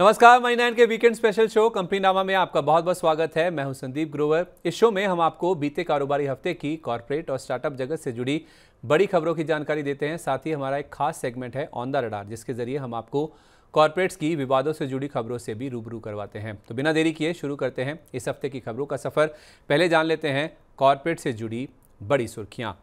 नमस्कार money nine के weekend special show company नामा में आपका बहुत बहुत स्वागत है मैं हूं संदीप ग्रोवर इस शो में हम आपको बीते कारोबारी हफ्ते की कॉरपोरेट और स्टार्टअप जगत से जुड़ी बड़ी खबरों की जानकारी देते हैं साथ ही हमारा एक खास सेगमेंट है ऑन द रडार जिसके जरिए हम आपको कॉरपोरेट्स की विवादों से जुड़ी खबरों से भी रूबरू करवाते हैं तो बिना देरी किए शुरू करते हैं इस हफ्ते की खबरों का सफ़र पहले जान लेते हैं कॉरपोरेट से जुड़ी बड़ी सुर्खियाँ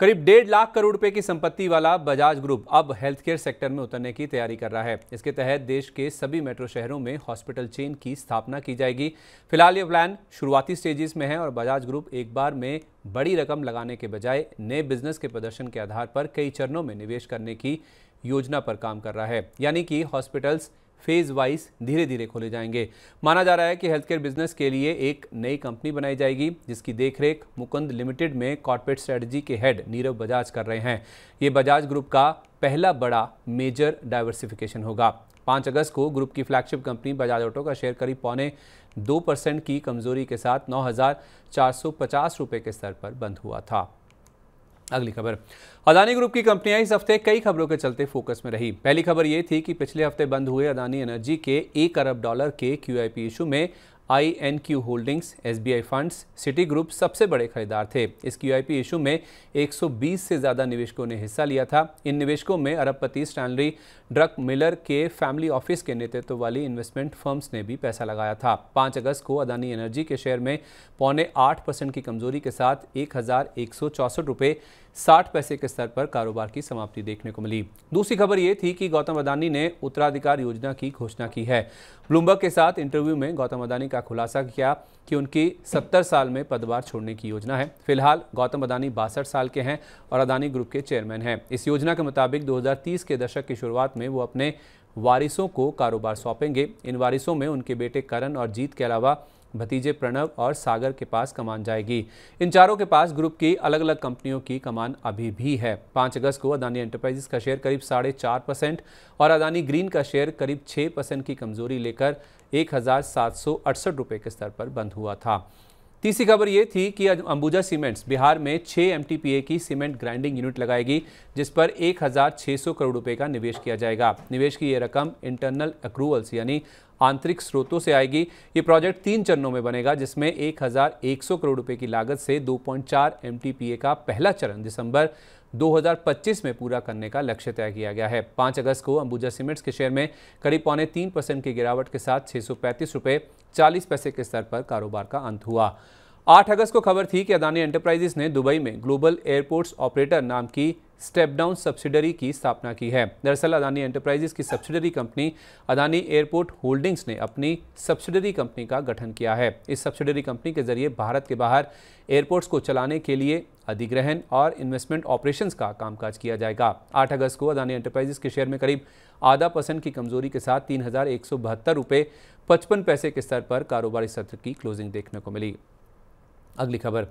करीब डेढ़ लाख करोड़ रुपए की संपत्ति वाला बजाज ग्रुप अब हेल्थ केयर सेक्टर में उतरने की तैयारी कर रहा है इसके तहत देश के सभी मेट्रो शहरों में हॉस्पिटल चेन की स्थापना की जाएगी फिलहाल ये प्लान शुरुआती स्टेजेस में है और बजाज ग्रुप एक बार में बड़ी रकम लगाने के बजाय नए बिजनेस के प्रदर्शन के आधार पर कई चरणों में निवेश करने की योजना पर काम कर रहा है यानी कि हॉस्पिटल्स फेज़ वाइज धीरे धीरे खोले जाएंगे माना जा रहा है कि हेल्थ केयर बिजनेस के लिए एक नई कंपनी बनाई जाएगी जिसकी देखरेख मुकुंद लिमिटेड में कॉर्पोरेट स्ट्रेटजी के हेड नीरव बजाज कर रहे हैं ये बजाज ग्रुप का पहला बड़ा मेजर डाइवर्सिफिकेशन होगा पाँच अगस्त को ग्रुप की फ्लैगशिप कंपनी बजाज ऑटो का शेयर करीब पौने दो परसेंट की कमजोरी के साथ नौ हज़ार चार सौ पचास रुपये के स्तर पर बंद हुआ था अगली खबर अदानी ग्रुप की कंपनियां इस हफ्ते कई खबरों के चलते फोकस में रही पहली खबर ये थी कि पिछले हफ्ते बंद हुए अदानी एनर्जी के एक अरब डॉलर के क्यूआईपी इशू में I N Q holdings S B I funds Citigroup सबसे बड़े खरीदार थे इस क्यू आई पी इशू में 120 से ज़्यादा निवेशकों ने हिस्सा लिया था इन निवेशकों में अरबपति स्टैनली ड्रक मिलर के फैमिली ऑफिस के नेतृत्व वाली इन्वेस्टमेंट फर्म्स ने भी पैसा लगाया था पाँच अगस्त को अदानी एनर्जी के शेयर में पौने आठ परसेंट की कमजोरी के साथ एक हज़ार एक सौ चौंसठ रुपये साठ पैसे के स्तर पर कारोबार की समाप्ति देखने को मिली दूसरी खबर ये थी कि गौतम अदानी ने उत्तराधिकार योजना की घोषणा की है ब्लूमबर्ग के साथ इंटरव्यू में गौतम अदानी का खुलासा किया कि उनकी 70 साल में पदभार छोड़ने की योजना है फिलहाल गौतम अदानी बासठ साल के हैं और अदानी ग्रुप के चेयरमैन हैं इस योजना के मुताबिक दो के दशक की शुरुआत में वो अपने वारिसों को कारोबार सौंपेंगे इन वारिसों में उनके बेटे करण और जीत के अलावा भतीजे प्रणव और सागर के पास कमान जाएगी इन चारों के पास ग्रुप की अलग अलग कंपनियों की कमान अभी भी है पाँच अगस्त को अदानी एंटरप्राइजेस का शेयर करीब साढ़े चार परसेंट और अदानी ग्रीन का शेयर करीब छः परसेंट की कमजोरी लेकर एक हज़ार सात सौ अड़सठ रुपए के स्तर पर बंद हुआ था तीसरी खबर ये थी कि अंबुजा सीमेंट्स बिहार में 6 एम की सीमेंट ग्राइंडिंग यूनिट लगाएगी जिस पर 1,600 करोड़ रुपए का निवेश किया जाएगा निवेश की ये रकम इंटरनल अक्रूवल्स यानी आंतरिक स्रोतों से आएगी ये प्रोजेक्ट तीन चरणों में बनेगा जिसमें 1,100 करोड़ रुपए की लागत से 2.4 एमटीपीए का पहला चरण दिसंबर 2025 में पूरा करने का लक्ष्य तय किया गया है 5 अगस्त को अंबुजा सीमेंट्स के शेयर में करीब पौने तीन परसेंट की गिरावट के साथ छः सौ पैंतीस चालीस पैसे के स्तर पर कारोबार का अंत हुआ आठ अगस्त को खबर थी कि अदानी एंटरप्राइजेस ने दुबई में ग्लोबल एयरपोर्ट्स ऑपरेटर नाम की स्टेप डाउन सब्सिडरी की स्थापना की है दरअसल अदानी एंटरप्राइजेस की subsidiary company Adani airport holdings ने अपनी सब्सिडरी कंपनी का गठन किया है इस सब्सिडरी कंपनी के जरिए भारत के बाहर एयरपोर्ट्स को चलाने के लिए अधिग्रहण और इन्वेस्टमेंट ऑपरेशंस का कामकाज किया जाएगा 8 अगस्त को अदानी एंटरप्राइजेस के शेयर में करीब आधा परसेंट की कमजोरी के साथ तीन हज़ार पचपन पैसे के स्तर पर कारोबारी सत्र की क्लोजिंग देखने को मिली अगली खबर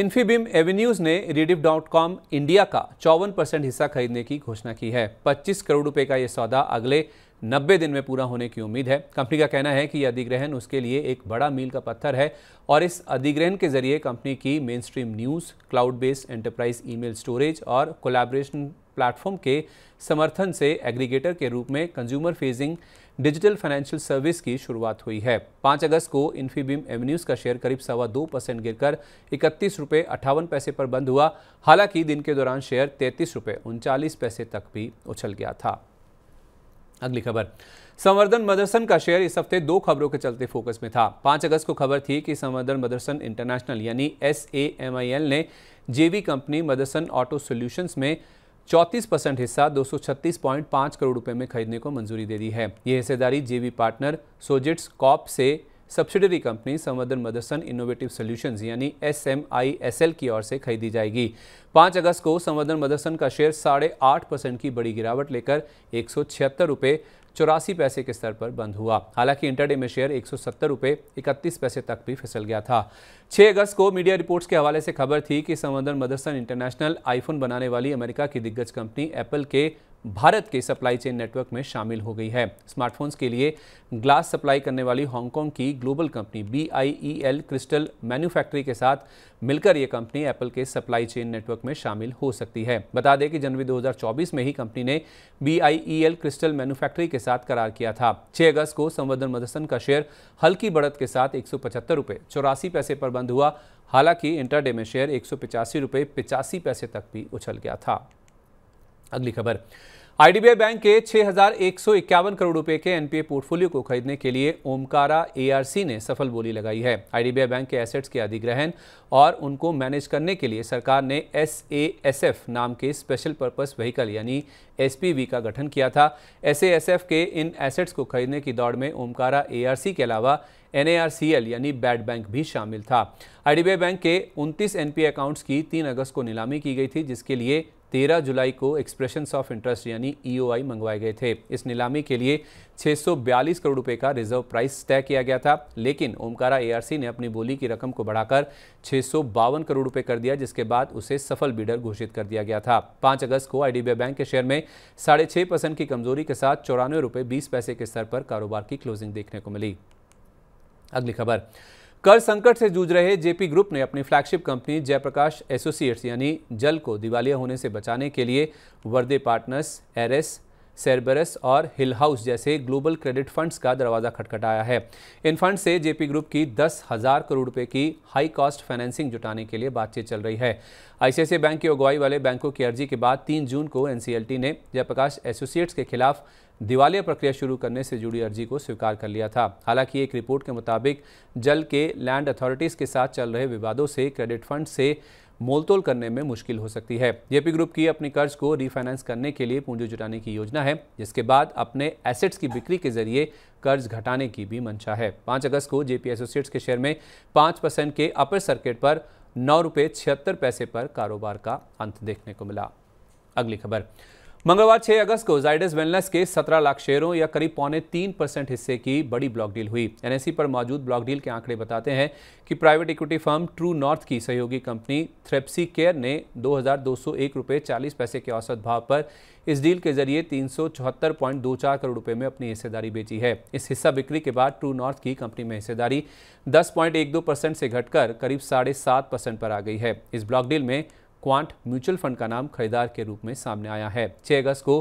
इन्फीबिम एवेन्यूज ने रिडिव डॉट कॉम इंडिया का चौवन परसेंट हिस्सा खरीदने की घोषणा की है 25 करोड़ रुपए का यह सौदा अगले 90 दिन में पूरा होने की उम्मीद है कंपनी का कहना है कि यह अधिग्रहण उसके लिए एक बड़ा मील का पत्थर है और इस अधिग्रहण के जरिए कंपनी की mainstream news cloud based enterprise email storage और कोलैबोरेशन प्लेटफॉर्म के समर्थन से एग्रीगेटर के रूप में consumer facing digital financial service की शुरुआत हुई है पाँच अगस्त को इन्फीबीम एवेन्यूज़ का शेयर करीब सवा दो परसेंट गिर कर इकतीस रुपये अट्ठावन पैसे पर बंद हुआ हालांकि दिन के दौरान शेयर तैंतीस रुपये उनचालीस पैसे तक भी उछल गया था अगली खबर संवर्धन मदरसन का शेयर इस हफ्ते दो खबरों के चलते फोकस में था पाँच अगस्त को खबर थी कि संवर्धन मदरसन इंटरनेशनल यानी एस ने जेवी कंपनी मदरसन ऑटो सोल्यूशंस में चौंतीस परसेंट हिस्सा दो करोड़ रुपए में खरीदने को मंजूरी दे दी है ये हिस्सेदारी जेवी पार्टनर सोजिट्स कॉप से subsidiary company Samvardhana Motherson innovative solutions यानी एसएमआईएसएल की ओर से खरीदी जाएगी 5 अगस्त को संवर्धन मदरसन का शेयर साढ़े आठ परसेंट की बड़ी गिरावट लेकर एक सौ छिहत्तर रुपये चौरासी पैसे के स्तर पर बंद हुआ हालांकि इंटरडे में शेयर एक रुपए इकतीस पैसे तक भी फिसल गया था 6 अगस्त को मीडिया रिपोर्ट्स के हवाले से खबर थी कि संवर्धन मदरसन इंटरनेशनल आईफोन बनाने वाली अमेरिका की दिग्गज कंपनी एप्पल के भारत के सप्लाई चेन नेटवर्क में शामिल हो गई है स्मार्टफोन्स के लिए ग्लास सप्लाई करने वाली हांगकांग की global company B I E L crystal manufacturing के साथ मिलकर यह कंपनी एप्पल के सप्लाई चेन नेटवर्क में शामिल हो सकती है बता दें कि जनवरी 2024 में ही कंपनी ने B I E L crystal manufacturing के साथ करार किया था छह अगस्त को संवर्धन मदरसन का शेयर हल्की बढ़त के साथ एक सौ पैसे पर बंद हुआ हालांकि इंटरडे में शेयर एक सौ पैसे तक भी उछल गया था अगली खबर आईडीबीआई बैंक के छह करोड़ रुपए के एनपीए पोर्टफोलियो को खरीदने के लिए ओमकारा एआरसी ने सफल बोली लगाई है आईडीबीआई बैंक के एसेट्स के अधिग्रहण और उनको मैनेज करने के लिए सरकार ने एसएएसएफ नाम के स्पेशल पर्पस व्हीकल यानी एसपीवी का गठन किया था एसएएसएफ के इन एसेट्स को खरीदने की दौड़ में ओमकारा ए के अलावा एन यानी बैड बैंक भी शामिल था आईडीबीआई बैंक के 29 एनपीए अकाउंट्स की 3 अगस्त को नीलामी की गई थी जिसके लिए 13 जुलाई को एक्सप्रेशन ऑफ इंटरेस्ट यानी ईओआई e मंगवाए गए थे इस नीलामी के लिए 642 करोड़ रुपए का रिजर्व प्राइस तय किया गया था लेकिन ओमकारा एआरसी ने अपनी बोली की रकम को बढ़ाकर छह करोड़ रुपए कर दिया जिसके बाद उसे सफल बीडर घोषित कर दिया गया था पाँच अगस्त को आई बैंक के शेयर में साढ़े परसेंट की कमजोरी के साथ चौरानवे रुपए बीस पैसे के स्तर पर कारोबार की क्लोजिंग देखने को मिली अगली खबर कर संकट से जूझ रहे जेपी ग्रुप ने अपनी फ्लैगशिप कंपनी जयप्रकाश एसोसिएट्स यानी जल को दिवालिया होने से बचाने के लिए वर्दे पार्टनर्स एरेस सेरबरस और हिल हाउस जैसे ग्लोबल क्रेडिट फंड्स का दरवाज़ा खटखटाया है इन फंड से जेपी ग्रुप की दस हज़ार करोड़ रुपए की हाई कॉस्ट फाइनेंसिंग जुटाने के लिए बातचीत चल रही है आईसीआईसी बैंक की अगुवाई वाले बैंकों की अर्जी के बाद तीन जून को एनसीएलटी ने जयप्रकाश एसोसिएट्स के खिलाफ दिवालिया प्रक्रिया शुरू करने से जुड़ी अर्जी को स्वीकार कर लिया था हालांकि एक रिपोर्ट के मुताबिक जल के लैंड अथॉरिटीज़ के साथ चल रहे विवादों से क्रेडिट फंड से मोलतोल करने में मुश्किल हो सकती है जेपी ग्रुप की अपनी कर्ज को रीफाइनेंस करने के लिए पूंजी जुटाने की योजना है जिसके बाद अपने एसेट्स की बिक्री के जरिए कर्ज घटाने की भी मंशा है पांच अगस्त को जेपी एसोसिएट्स के शेयर में पांच परसेंट के अपर सर्किट पर नौ रुपये छिहत्तर पैसे पर कारोबार का अंत देखने को मिला अगली खबर मंगलवार 6 अगस्त को जाइडस वेलनेस के 17 लाख शेयरों या करीब पौने तीन परसेंट हिस्से की बड़ी ब्लॉक डील हुई एनएससी पर मौजूद ब्लॉक डील के आंकड़े बताते हैं कि private equity firm True North की सहयोगी कंपनी थ्रेप्सी केयर ने दो हज़ार चालीस पैसे के औसत भाव पर इस डील के जरिए तीन करोड़ रुपये में अपनी हिस्सेदारी बेची है इस हिस्सा बिक्री के बाद ट्रू नॉर्थ की कंपनी में हिस्सेदारी दस परसेंट से घटकर करीब साढ़े सात परसेंट पर आ गई है इस ब्लॉक डील में क्वांट म्यूचुअल फंड का नाम खरीदार के रूप में सामने आया है 6 अगस्त को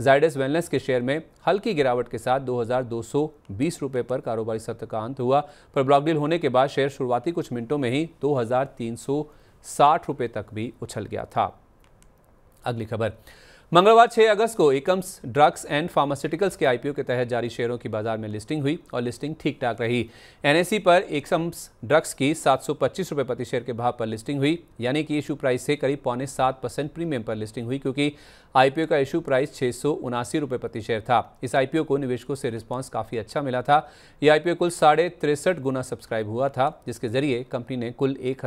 जाइडस वेलनेस के शेयर में हल्की गिरावट के साथ दो रुपए पर कारोबारी सत्र का अंत हुआ पर ब्लॉक डील होने के बाद शेयर शुरुआती कुछ मिनटों में ही दो रुपए तक भी उछल गया था अगली खबर मंगलवार 6 अगस्त को एकम्स ड्रग्स एंड फार्मास्यूटिकल्स के आईपीओ के तहत जारी शेयरों की बाजार में लिस्टिंग हुई और लिस्टिंग ठीक ठाक रही एनएसई पर एकम्स ड्रग्स की सात सौ रुपये प्रति शेयर के भाव पर लिस्टिंग हुई यानी कि इशू प्राइस से करीब पौने सात परसेंट प्रीमियम पर लिस्टिंग हुई क्योंकि आईपीओ का इशू प्राइस छह सौ रुपये प्रति शेयर था इस आईपीओ को निवेशकों से रिस्पॉन्स काफ़ी अच्छा मिला था यह आईपीओ कुल साढ़े तिरसठ गुना सब्सक्राइब हुआ था जिसके जरिए कंपनी ने कुल एक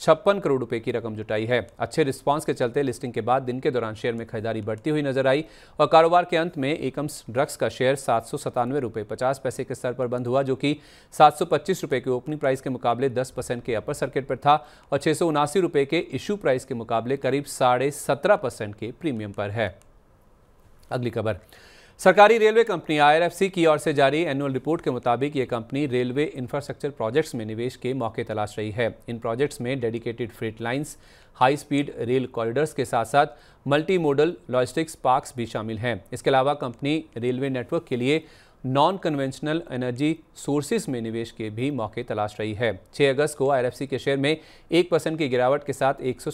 छप्पन करोड़ रुपए की रकम जुटाई है अच्छे रिस्पांस के चलते लिस्टिंग के बाद दिन के दौरान शेयर में खरीदारी बढ़ती हुई नजर आई और कारोबार के अंत में एकम्स ड्रग्स का शेयर सात सौ सतानवे रुपये पचास पैसे के स्तर पर बंद हुआ जो कि सात सौ पच्चीस रुपये के ओपनिंग प्राइस के मुकाबले दस परसेंट के अपर सर्किट पर था और छः सौ उनासी रुपये के इशू प्राइस के मुकाबले करीब साढ़े सत्रह परसेंट के प्रीमियम पर है अगली खबर सरकारी रेलवे कंपनी आईआरएफसी की ओर से जारी एनुअल रिपोर्ट के मुताबिक ये कंपनी रेलवे इंफ्रास्ट्रक्चर प्रोजेक्ट्स में निवेश के मौके तलाश रही है इन प्रोजेक्ट्स में dedicated freight lines high speed rail corridors के साथ साथ मल्टी मॉडल लॉजिस्टिक्स पार्क्स भी शामिल हैं इसके अलावा कंपनी रेलवे नेटवर्क के लिए नॉन कन्वेंशनल एनर्जी सोर्सेज में निवेश के भी मौके तलाश रही है 6 अगस्त को आईआरएफसी के शेयर में एक परसेंट की गिरावट के साथ एक सौ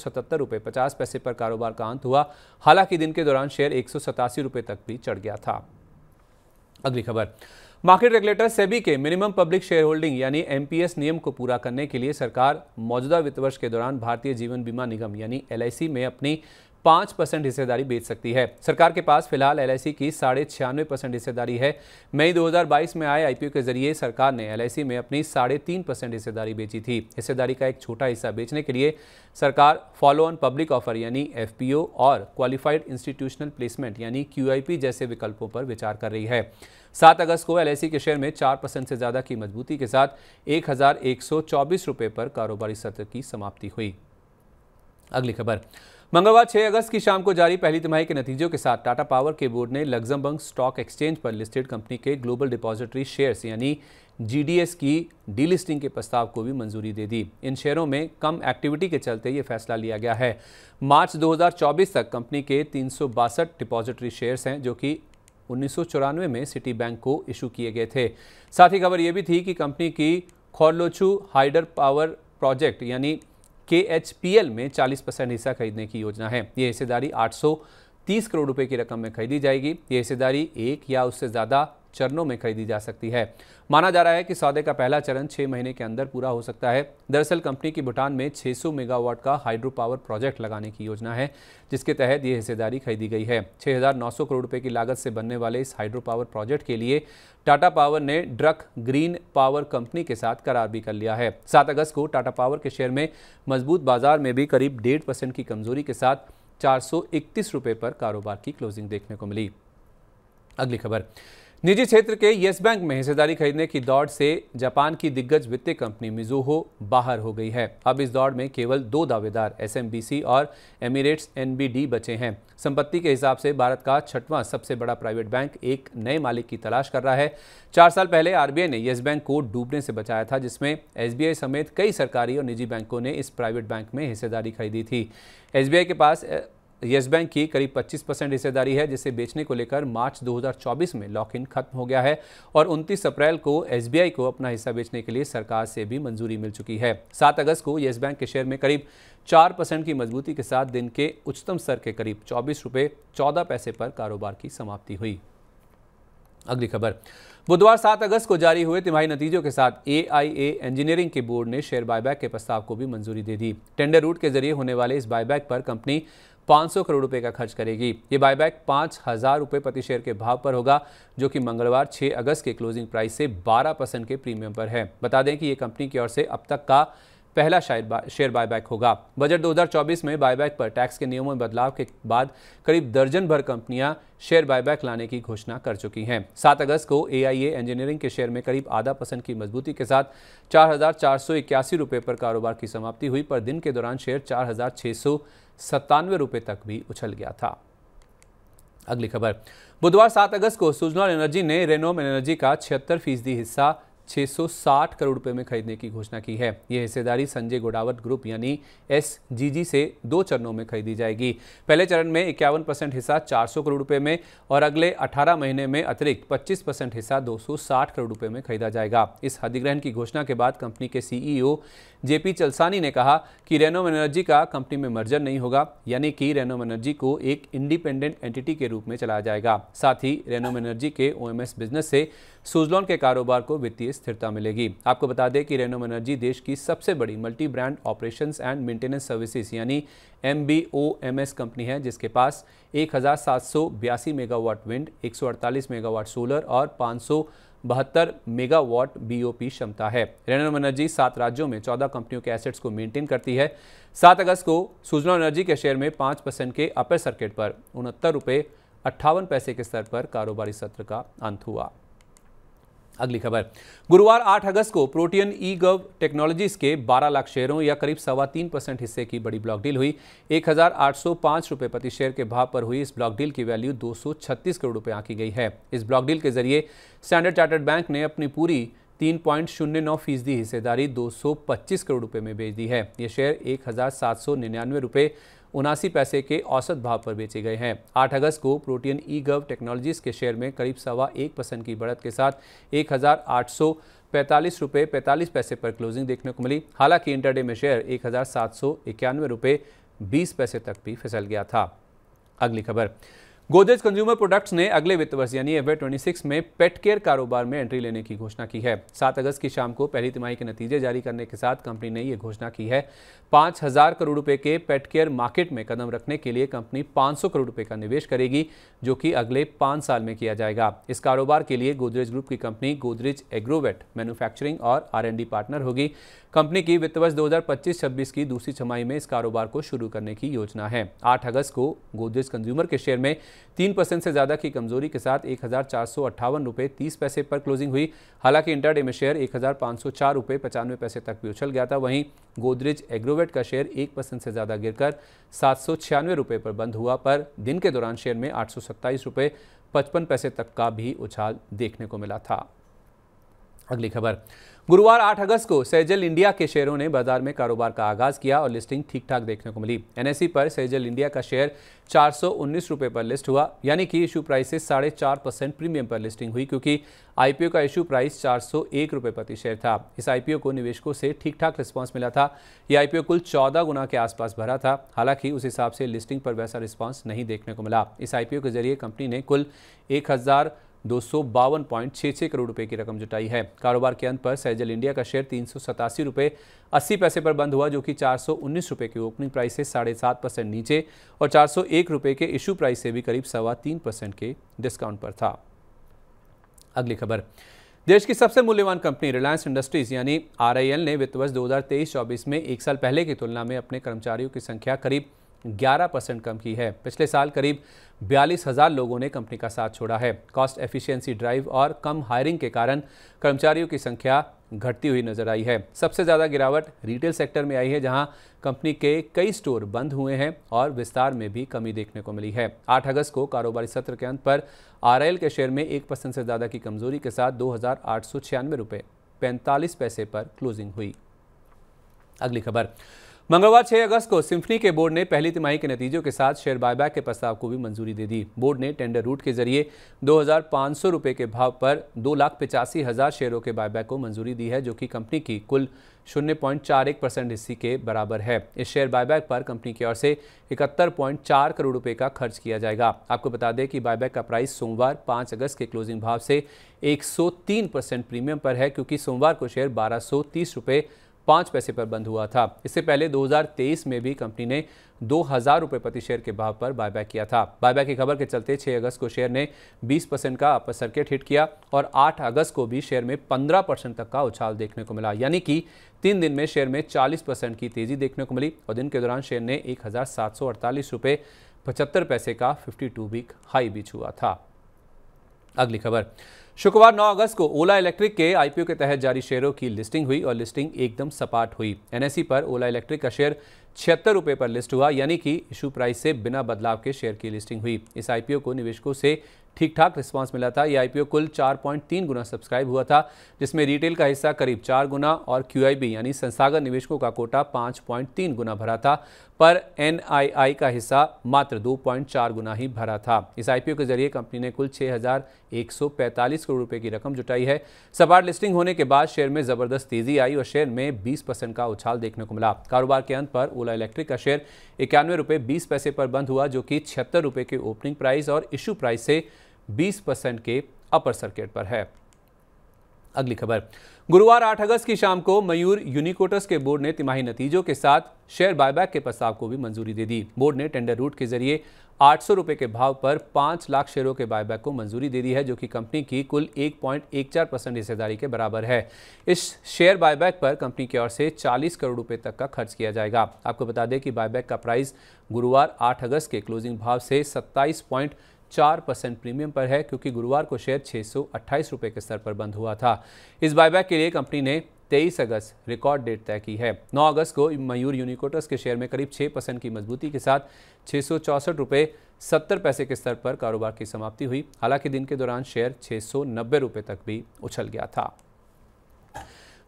पैसे पर कारोबार का अंत हुआ हालांकि दिन के दौरान शेयर एक सौ तक भी चढ़ गया था अगली खबर मार्केट रेगुलेटर सेबी के मिनिमम पब्लिक शेयर होल्डिंग यानी एमपीएस नियम को पूरा करने के लिए सरकार मौजूदा वित्त वर्ष के दौरान भारतीय जीवन बीमा निगम यानी एलआईसी में अपनी पाँच परसेंट हिस्सेदारी बेच सकती है सरकार के पास फिलहाल एल की साढ़े छियानवे परसेंट हिस्सेदारी है मई 2022 में आए आईपीओ के जरिए सरकार ने एल में अपनी साढ़े तीन परसेंट हिस्सेदारी बेची थी हिस्सेदारी का एक छोटा हिस्सा बेचने के लिए सरकार फॉलो ऑन पब्लिक ऑफर यानी एफ और क्वालिफाइड इंस्टीट्यूशनल प्लेसमेंट यानी क्यू जैसे विकल्पों पर विचार कर रही है सात अगस्त को एल के शेयर में चार परसेंट से ज़्यादा की मजबूती के साथ एक हज़ार एक सौ चौबीस रुपये पर कारोबारी सत्र की समाप्ति हुई अगली खबर मंगलवार 6 अगस्त की शाम को जारी पहली तिमाही के नतीजों के साथ टाटा पावर के बोर्ड ने लग्जमबंग स्टॉक एक्सचेंज पर लिस्टेड कंपनी के ग्लोबल डिपॉजिटरी शेयर्स यानी जीडीएस की डीलिस्टिंग के प्रस्ताव को भी मंजूरी दे दी इन शेयरों में कम एक्टिविटी के चलते ये फैसला लिया गया है मार्च दो तक कंपनी के तीन डिपॉजिटरी शेयर्स हैं जो कि उन्नीस में सिटी बैंक को इशू किए गए थे साथ ही खबर ये भी थी कि कंपनी की खोरलोचू हाइडर पावर प्रोजेक्ट यानी के एच पी एल में 40 परसेंट हिस्सा खरीदने की योजना है ये हिस्सेदारी 830 करोड़ रुपए की रकम में खरीदी जाएगी ये हिस्सेदारी एक या उससे ज़्यादा चरणों में खरीदी जा सकती है माना जा रहा है कि सौदे का पहला चरण छह महीने के अंदर पूरा हो सकता है दरअसल कंपनी की भूटान में 600 मेगावाट का हाइड्रो पावर प्रोजेक्ट लगाने की योजना है जिसके तहत ये हिस्सेदारी खरीदी गई है 6,900 करोड़ रुपए की लागत से बनने वाले इस हाइड्रो पावर प्रोजेक्ट के लिए टाटा पावर ने ड्रक ग्रीन पावर कंपनी के साथ करार भी कर लिया है सात अगस्त को टाटा पावर के शेयर में मजबूत बाजार में भी करीब डेढ़ की कमजोरी के साथ चार रुपए पर कारोबार की क्लोजिंग देखने को मिली अगली खबर निजी क्षेत्र के येस बैंक में हिस्सेदारी खरीदने की दौड़ से जापान की दिग्गज वित्तीय कंपनी मिजोहो बाहर हो गई है अब इस दौड़ में केवल दो दावेदार एसएमबीसी और एमिरेट्स एनबीडी बचे हैं संपत्ति के हिसाब से भारत का छठवां सबसे बड़ा प्राइवेट बैंक एक नए मालिक की तलाश कर रहा है चार साल पहले आरबीआई ने येस बैंक को डूबने से बचाया था जिसमें आई समेत कई सरकारी और निजी बैंकों ने इस प्राइवेट बैंक में हिस्सेदारी खरीदी थी आई के पास येस बैंक की करीब 25 परसेंट हिस्सेदारी है जिसे बेचने को लेकर मार्च 2024 में लॉक इन खत्म हो गया है और 29 अप्रैल को एसबीआई को अपना हिस्सा बेचने के लिए सरकार से भी मंजूरी मिल चुकी है 7 अगस्त को येस बैंक के शेयर में करीब 4 परसेंट की मजबूती के साथ दिन के उच्चतम स्तर के करीब चौबीस रुपये चौदह पैसे पर कारोबार की समाप्ति हुई अगली खबर बुधवार 7 अगस्त को जारी हुए तिमाही नतीजों के साथ ए इंजीनियरिंग के बोर्ड ने शेयर बायबैक के प्रस्ताव को भी मंजूरी दे दी टेंडर रूट के जरिए होने वाले इस बायबैक पर कंपनी 500 करोड़ रुपए का खर्च करेगी ये बायबैक पाँच हज़ार रुपये प्रति शेयर के भाव पर होगा जो कि मंगलवार 6 अगस्त के क्लोजिंग प्राइस से 12 परसेंट के प्रीमियम पर है बता दें कि ये कंपनी की ओर से अब तक का पहला शेयर बायबैक होगा बजट 2024 में बायबैक पर टैक्स के नियमों में बदलाव के बाद करीब दर्जन भर कंपनियां शेयर बायबैक लाने की घोषणा कर चुकी हैं 7 अगस्त को एआईए इंजीनियरिंग के शेयर में करीब आधा परसेंट की मजबूती के साथ चार रुपए पर कारोबार की समाप्ति हुई पर दिन के दौरान शेयर चार सत्तानवे रुपये तक भी उछल गया था अगली खबर बुधवार 7 अगस्त को सुजनॉल एनर्जी ने रेनोम एनर्जी का छिहत्तर फीसदी हिस्सा 660 करोड़ रुपए में खरीदने की घोषणा की है यह हिस्सेदारी संजय गोडावत ग्रुप यानी एसजीजी से दो चरणों में खरीदी जाएगी पहले चरण में इक्यावन परसेंट हिस्सा 400 करोड़ रुपए में और अगले 18 महीने में अतिरिक्त 25 परसेंट हिस्सा 260 करोड़ रुपए में खरीदा जाएगा इस अधिग्रहण की घोषणा के बाद कंपनी के सीईओ जेपी चलसानी ने कहा कि रेनो बनर्जी का कंपनी में मर्जर नहीं होगा यानी कि रेनो बनर्जी को एक इंडिपेंडेंट एंटिटी के रूप में चलाया जाएगा साथ ही रेनो बनर्जी के ओएमएस बिजनेस से सुजलॉन के कारोबार को वित्तीय स्थिरता मिलेगी आपको बता दें कि रेनो बनर्जी देश की सबसे बड़ी multi brand operation and maintenance services यानी एम कंपनी है जिसके पास एक मेगावाट विंड अड़तालीस मेगावाट सोलर और सौ बहत्तर मेगावाट बीओपी क्षमता है रेनल एनर्जी सात राज्यों में चौदह कंपनियों के एसेट्स को मेंटेन करती है सात अगस्त को सुजलॉन एनर्जी के शेयर में पांच परसेंट के अपर सर्किट पर उनहत्तर रुपये अट्ठावन पैसे के स्तर पर कारोबारी सत्र का अंत हुआ अगली खबर गुरुवार 8 अगस्त को प्रोटियन ई गव टेक्नोलॉजीज के 12 लाख शेयरों या करीब सवा तीन परसेंट हिस्से की बड़ी ब्लॉक डील हुई 1,805 रुपए प्रति शेयर के भाव पर हुई इस ब्लॉक डील की वैल्यू 236 करोड़ रुपए आंकी गई है इस ब्लॉक डील के जरिए स्टैंडर्ड चार्टर्ड बैंक ने अपनी पूरी तीन पॉइंट शून्य नौ फीसदी हिस्सेदारी पच्चीस करोड़ रुपए में बेच दी है ये शेयर एक हज़ार सात सौ निन्यानवे रुपये उनासी पैसे के औसत भाव पर बेचे गए हैं आठ अगस्त को प्रोटीन ई गव टेक्नोलॉजीज़ के शेयर में करीब सवा एक परसेंट की बढ़त के साथ एक हज़ार आठ सौ पैंतालीस रुपये पैंतालीस पैसे पर क्लोजिंग देखने को मिली हालांकि इंटरडे में शेयर एक हज़ार सात सौ इक्यानवे रुपये बीस पैसे तक भी फिसल गया था अगली खबर गोदरेज कंज्यूमर प्रोडक्ट्स ने अगले वित्त वर्ष यानी एफ ट्वेंटी में पेट केयर कारोबार में एंट्री लेने की घोषणा की है सात अगस्त की शाम को पहली तिमाही के नतीजे जारी करने के साथ कंपनी ने यह घोषणा की है पांच हज़ार करोड़ रुपए के पेट केयर मार्केट में कदम रखने के लिए कंपनी पांच सौ करोड़ रुपए का निवेश करेगी जो कि अगले पांच साल में किया जाएगा इस कारोबार के लिए गोदरेज ग्रुप की कंपनी गोदरेज एग्रोवेट मैन्युफैक्चरिंग और आर पार्टनर होगी कंपनी की वित्त वर्ष दो हजार की दूसरी छमाही में इस कारोबार को शुरू करने की योजना है आठ अगस्त को गोदरेज कंज्यूमर के शेयर में तीन परसेंट से ज़्यादा की कमजोरी के साथ एक हज़ार चार सौ अट्ठावन रुपए तीस पैसे पर क्लोजिंग हुई हालांकि इंटरडे में शेयर एक हज़ार पाँच सौ चार पचानवे पैसे तक भी उछल गया था वहीं गोदरेज एग्रोवेट का शेयर एक परसेंट से ज़्यादा गिरकर सात सौ छियानवे रुपए पर बंद हुआ पर दिन के दौरान शेयर में आठ सौ सत्ताईस रुपए पचपन पैसे तक का भी उछाल देखने को मिला था अगली खबर गुरुवार 8 अगस्त को सैजल इंडिया के शेयरों ने बाजार में कारोबार का आगाज किया और लिस्टिंग ठीक ठाक देखने को मिली एनएससी पर सैजल इंडिया का शेयर चार रुपए पर लिस्ट हुआ यानी कि इशू प्राइस से साढ़े चार परसेंट प्रीमियम पर लिस्टिंग हुई क्योंकि आईपीओ का इशू प्राइस चार रुपए प्रति शेयर था इस आईपीओ को निवेशकों से ठीक ठाक रिस्पॉन्स मिला था यह आईपीओ कुल चौदह गुना के आसपास भरा था हालांकि उस हिसाब से लिस्टिंग पर वैसा रिस्पॉन्स नहीं देखने को मिला इस आईपीओ के जरिए कंपनी ने कुल एक हज़ार दो करोड़ रुपए की रकम जुटाई है कारोबार के अंत पर सैजल इंडिया का शेयर तीन रुपए 80 पैसे पर बंद हुआ जो कि चार रुपए के ओपनिंग प्राइस से साढ़े सात परसेंट नीचे और 401 रुपए के इशू प्राइस से भी करीब सवा तीन परसेंट के डिस्काउंट पर था अगली खबर देश की सबसे मूल्यवान कंपनी रिलायंस इंडस्ट्रीज यानी आरआईएल ने वित्त वर्ष दो हजार में एक साल पहले की तुलना में अपने कर्मचारियों की संख्या करीब 11 परसेंट कम की है पिछले साल करीब बयालीस हज़ार लोगों ने कंपनी का साथ छोड़ा है कॉस्ट एफिशिएंसी ड्राइव और कम हायरिंग के कारण कर्मचारियों की संख्या घटती हुई नजर आई है सबसे ज़्यादा गिरावट रिटेल सेक्टर में आई है जहां कंपनी के कई स्टोर बंद हुए हैं और विस्तार में भी कमी देखने को मिली है 8 अगस्त को कारोबारी सत्र के अंत पर आर के शेयर में एक परसेंट से ज़्यादा की कमजोरी के साथ दो हज़ार आठ पैंतालीस पैसे पर क्लोजिंग हुई अगली खबर मंगलवार 6 अगस्त को सिम्फनी के बोर्ड ने पहली तिमाही के नतीजों के साथ शेयर बायबैक के प्रस्ताव को भी मंजूरी दे दी बोर्ड ने टेंडर रूट के जरिए दो रुपए के भाव पर दो लाख पिचासी हज़ार शेयरों के बायबैक को मंजूरी दी है जो कि कंपनी की कुल शून्य पॉइंट चार एक परसेंट हिस्सी के बराबर है इस शेयर बायबैक पर कंपनी की ओर से इकहत्तर पॉइंट चार करोड़ रुपए का खर्च किया जाएगा आपको बता दें कि बायबैक का प्राइस सोमवार पाँच अगस्त के क्लोजिंग भाव से एक सौ तीन परसेंट प्रीमियम पर है क्योंकि सोमवार को शेयर बारह सौ तीस रुपये पाँच पैसे पर बंद हुआ था इससे पहले 2023 में भी कंपनी ने दो हज़ार रुपये प्रति शेयर के भाव पर बायबैक किया था बायबैक की खबर के चलते 6 अगस्त को शेयर ने 20 परसेंट का अपर सर्किट हिट किया और 8 अगस्त को भी शेयर में 15 परसेंट तक का उछाल देखने को मिला यानी कि तीन दिन में शेयर में 40 परसेंट की तेज़ी देखने को मिली और दिन के दौरान शेयर ने एक हज़ार पचहत्तर पैसे का फिफ्टी टू वीक हाई बीच हुआ था अगली खबर शुक्रवार 9 अगस्त को ओला इलेक्ट्रिक के आईपीओ के तहत जारी शेयरों की लिस्टिंग हुई और लिस्टिंग एकदम सपाट हुई एनएससी पर ओला इलेक्ट्रिक का शेयर छिहत्तर रुपये पर लिस्ट हुआ यानी कि इशू प्राइस से बिना बदलाव के शेयर की लिस्टिंग हुई इस आईपीओ को निवेशकों से ठीक ठाक रिस्पांस मिला था यह आईपीओ कुल 4.3 गुना सब्सक्राइब हुआ था जिसमें रिटेल का हिस्सा करीब चार गुना और क्यूआईबी यानी संस्थागत निवेशकों का कोटा 5.3 गुना भरा था पर एनआईआई का हिस्सा मात्र 2.4 गुना ही भरा था इस आईपीओ के जरिए कंपनी ने कुल 6,145 करोड़ रुपए की रकम जुटाई है सपाट लिस्टिंग होने के बाद शेयर में जबरदस्त तेजी आई और शेयर में 20 परसेंट का उछाल देखने को मिला कारोबार के अंत पर ओला इलेक्ट्रिक का शेयर इक्यानवे रुपये बीस पैसे पर बंद हुआ जो कि छिहत्तर रुपये के ओपनिंग प्राइस और इश्यू प्राइस से बीस परसेंट के अपर सर्किट पर है अगली खबर गुरुवार 8 अगस्त की शाम को मयूर यूनिकोटस के बोर्ड ने तिमाही नतीजों के साथ शेयर बायबैक के प्रस्ताव को भी मंजूरी दे दी बोर्ड ने टेंडर रूट के जरिए आठ सौ रुपये के भाव पर 5 लाख शेयरों के बायबैक को मंजूरी दे दी है जो कि कंपनी की कुल एक पॉइंट एक चार परसेंट हिस्सेदारी के बराबर है इस शेयर बायबैक पर कंपनी की ओर से चालीस करोड़ रुपये तक का खर्च किया जाएगा आपको बता दें कि बायबैक का प्राइस गुरुवार आठ अगस्त के क्लोजिंग भाव से सत्ताईस पॉइंट चार परसेंट प्रीमियम पर है क्योंकि गुरुवार को शेयर छः सौ रुपए के स्तर पर बंद हुआ था इस बायबैक के लिए कंपनी ने तेईस अगस्त रिकॉर्ड डेट तय की है 9 अगस्त को मयूर यूनिकोटर्स के शेयर में करीब 6 परसेंट की मजबूती के साथ छः सौ सत्तर पैसे के स्तर पर कारोबार की समाप्ति हुई हालांकि दिन के दौरान शेयर छः सौ रुपये तक भी उछल गया था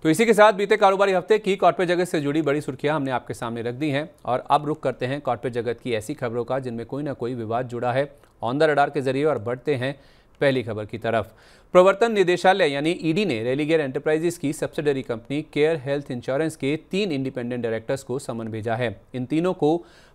तो इसी के साथ बीते कारोबारी हफ्ते की कॉर्पोरेट जगत से जुड़ी बड़ी सुर्खियां हमने आपके सामने रख दी हैं और अब रुख करते हैं कॉर्पोरेट जगत की ऐसी खबरों का जिनमें कोई ना कोई विवाद जुड़ा है ऑन द रडार के जरिए और बढ़ते हैं पहली खबर की तरफ प्रवर्तन निदेशालय यानी ईडी e ने रेलीगेयर एंटरप्राइजेस की subsidiary company care health insurance के तीन इंडिपेंडेंट डायरेक्टर्स को समन भेजा है इन तीनों को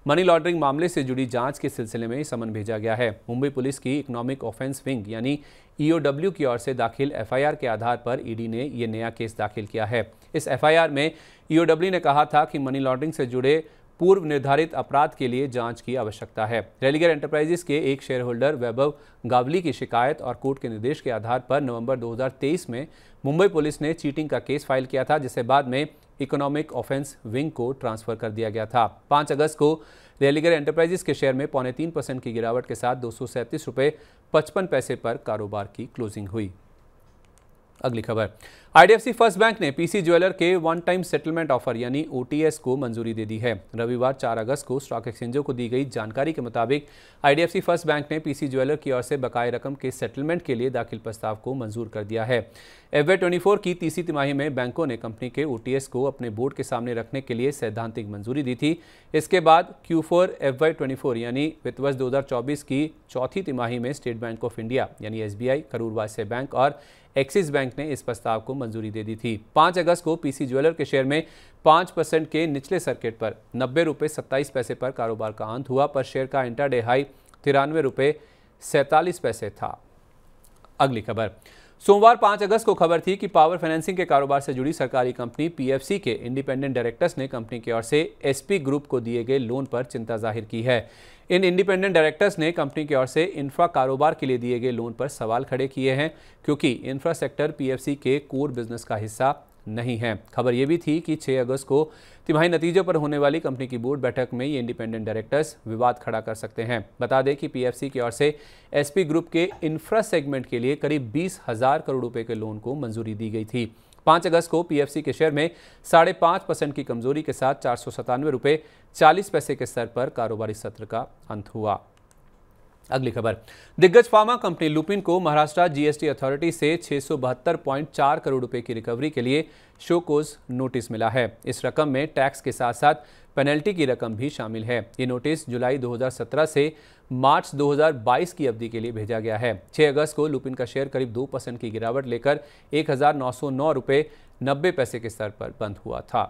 मनी लॉन्ड्रिंग मामले से जुड़ी जांच के सिलसिले में समन भेजा गया है मुंबई पुलिस की इकोनॉमिक ऑफेंस विंग यानी ईओडब्ल्यू e की ओर से दाखिल एफआईआर के आधार पर ईडी e ने यह नया केस दाखिल किया है इस एफआईआर में ईओडब्ल्यू ने कहा था कि मनी लॉन्ड्रिंग से जुड़े पूर्व निर्धारित अपराध के लिए जांच की आवश्यकता है रेलीगर एंटरप्राइजेस के एक शेयर होल्डर वैभव गावली की शिकायत और कोर्ट के निर्देश के आधार पर नवंबर 2023 में मुंबई पुलिस ने चीटिंग का केस फाइल किया था जिसे बाद में इकोनॉमिक ऑफेंस विंग को ट्रांसफर कर दिया गया था पाँच अगस्त को रेलीगर एंटरप्राइजेस के शेयर में पौने तीन परसेंट की गिरावट के साथ दो सौ पैसे पर कारोबार की क्लोजिंग हुई अगली खबर आईडीएफसी फर्स्ट बैंक ने पीसी ज्वेलर के वन टाइम सेटलमेंट ऑफर यानी ओटीएस को मंजूरी दे दी है रविवार 4 अगस्त को स्टॉक एक्सचेंजों को दी गई जानकारी के मुताबिक आईडीएफसी फर्स्ट बैंक ने पीसी ज्वेलर की ओर से बकाया रकम के सेटलमेंट के लिए दाखिल प्रस्ताव को मंजूर कर दिया है एफवे ट्वेंटी की तीसरी तिमाही में बैंकों ने कंपनी के ओ को अपने बोर्ड के सामने रखने के लिए सैद्धांतिक मंजूरी दी थी इसके बाद क्यू फोर यानी वित्त वर्ष दो की चौथी तिमाही में स्टेट बैंक ऑफ इंडिया यानी एस करूरवाज से बैंक और एक्सिस बैंक ने इस प्रस्ताव को मंजूरी दे दी थी पांच अगस्त को पीसी ज्वेलर के शेयर में पांच परसेंट के निचले सर्किट पर नब्बे रुपये सत्ताईस पैसे पर कारोबार का अंत हुआ पर शेयर का इंटरडे हाई तिरानवे रुपये सैंतालीस पैसे था अगली खबर सोमवार 5 अगस्त को खबर थी कि पावर फाइनेंसिंग के कारोबार से जुड़ी सरकारी कंपनी पीएफसी के इंडिपेंडेंट डायरेक्टर्स ने कंपनी की ओर से एसपी ग्रुप को दिए गए लोन पर चिंता जाहिर की है इन इंडिपेंडेंट डायरेक्टर्स ने कंपनी की ओर से इंफ्रा कारोबार के लिए दिए गए लोन पर सवाल खड़े किए हैं क्योंकि इंफ्रा सेक्टर पी के कोर बिजनेस का हिस्सा नहीं है खबर यह भी थी कि छह अगस्त को तिमाही नतीजों पर होने वाली कंपनी की बोर्ड बैठक में ये इंडिपेंडेंट डायरेक्टर्स विवाद खड़ा कर सकते हैं बता दें कि पीएफसी की ओर से एसपी ग्रुप के इंफ्रा सेगमेंट के लिए करीब बीस हजार करोड़ रुपए के लोन को मंजूरी दी गई थी पाँच अगस्त को पीएफसी के शेयर में साढ़े पांच परसेंट की कमजोरी के साथ चार सौ सतानवे रुपये चालीस पैसे के स्तर पर कारोबारी सत्र का अंत हुआ अगली खबर दिग्गज फार्मा कंपनी लुपिन को महाराष्ट्र जीएसटी अथॉरिटी से छह करोड़ रुपए की रिकवरी के लिए शोकोज नोटिस मिला है इस रकम में टैक्स के साथ साथ पेनल्टी की रकम भी शामिल है ये नोटिस जुलाई 2017 से मार्च 2022 की अवधि के लिए भेजा गया है 6 अगस्त को लुपिन का शेयर करीब दो परसेंट की गिरावट लेकर एक रुपए नब्बे पैसे के स्तर पर बंद हुआ था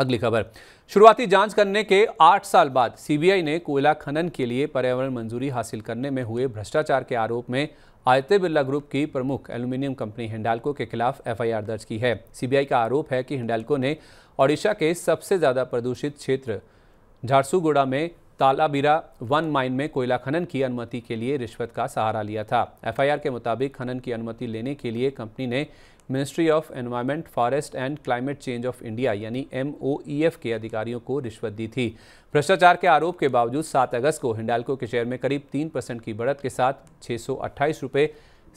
अगली खबर शुरुआती जांच करने के आठ साल बाद सीबीआई ने कोयला खनन के लिए पर्यावरण मंजूरी हासिल करने में हुए भ्रष्टाचार के आरोप में आयते बिरला ग्रुप की प्रमुख एल्यूमिनियम कंपनी हिंडालको के खिलाफ एफआईआर दर्ज की है सीबीआई का आरोप है कि हिंडालको ने ओडिशा के सबसे ज़्यादा प्रदूषित क्षेत्र झारसुगुड़ा में तालाबीरा वन माइन में कोयला खनन की अनुमति के लिए रिश्वत का सहारा लिया था एफआईआर के मुताबिक खनन की अनुमति लेने के लिए कंपनी ने ministry of environment forest and climate change of India यानी एम के अधिकारियों को रिश्वत दी थी भ्रष्टाचार के आरोप के बावजूद 7 अगस्त को हिंडालको के शेयर में करीब 3 परसेंट की बढ़त के साथ छः सौ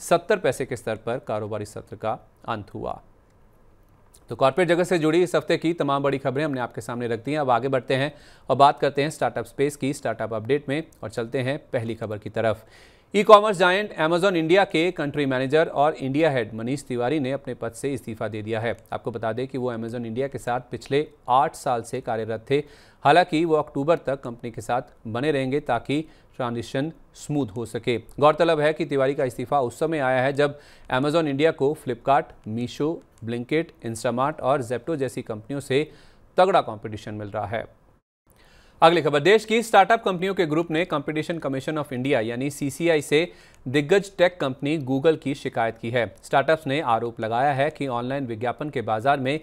सत्तर पैसे के स्तर पर कारोबारी सत्र का अंत हुआ तो कॉर्पोरेट जगत से जुड़ी इस हफ्ते की तमाम बड़ी खबरें हमने आपके सामने रख दी हैं अब आगे बढ़ते हैं और बात करते हैं स्टार्टअप स्पेस की स्टार्टअप अपडेट में और चलते हैं पहली खबर की तरफ e commerce giant Amazon India के कंट्री मैनेजर और इंडिया हेड मनीष तिवारी ने अपने पद से इस्तीफा दे दिया है आपको बता दें कि वो अमेजोन इंडिया के साथ पिछले आठ साल से कार्यरत थे हालांकि वो अक्टूबर तक कंपनी के साथ बने रहेंगे ताकि ट्रांजिशन स्मूथ हो सके गौरतलब है कि तिवारी का इस्तीफा उस समय आया है जब अमेजॉन इंडिया को फ्लिपकार्ट मीशो ब्लिंकेट इंस्टामार्ट और जेप्टो जैसी कंपनियों से तगड़ा कंपटीशन मिल रहा है अगली खबर देश की स्टार्टअप कंपनियों के ग्रुप ने कंपटीशन कमीशन ऑफ इंडिया यानी सीसीआई से दिग्गज टेक कंपनी गूगल की शिकायत की है स्टार्टअप्स ने आरोप लगाया है कि ऑनलाइन विज्ञापन के बाजार में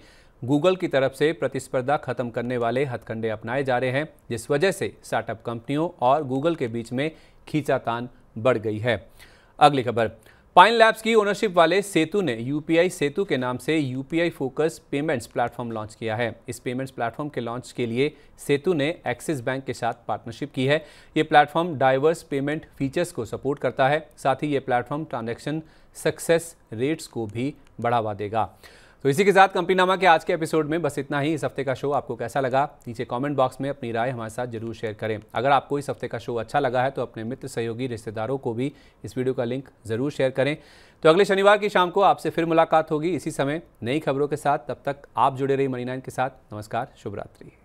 गूगल की तरफ से प्रतिस्पर्धा खत्म करने वाले हथकंडे अपनाए जा रहे हैं जिस वजह से स्टार्टअप कंपनियों और गूगल के बीच में खींचातान बढ़ गई है अगली खबर पाइन लैब्स की ओनरशिप वाले सेतु ने यूपीआई सेतु के नाम से UPI focus payments platform launch किया है इस पेमेंट्स प्लेटफॉर्म के लॉन्च के लिए सेतु ने एक्सिस बैंक के साथ पार्टनरशिप की है ये प्लेटफॉर्म डाइवर्स पेमेंट फीचर्स को सपोर्ट करता है साथ ही ये प्लेटफॉर्म ट्रांजैक्शन सक्सेस रेट्स को भी बढ़ावा देगा तो इसी के साथ कंपनीनामा के आज के एपिसोड में बस इतना ही इस हफ्ते का शो आपको कैसा लगा नीचे कमेंट बॉक्स में अपनी राय हमारे साथ जरूर शेयर करें अगर आपको इस हफ्ते का शो अच्छा लगा है तो अपने मित्र सहयोगी रिश्तेदारों को भी इस वीडियो का लिंक ज़रूर शेयर करें तो अगले शनिवार की शाम को आपसे फिर मुलाकात होगी इसी समय नई खबरों के साथ तब तक आप जुड़े रही मनी नाइन के साथ नमस्कार शुभरात्रि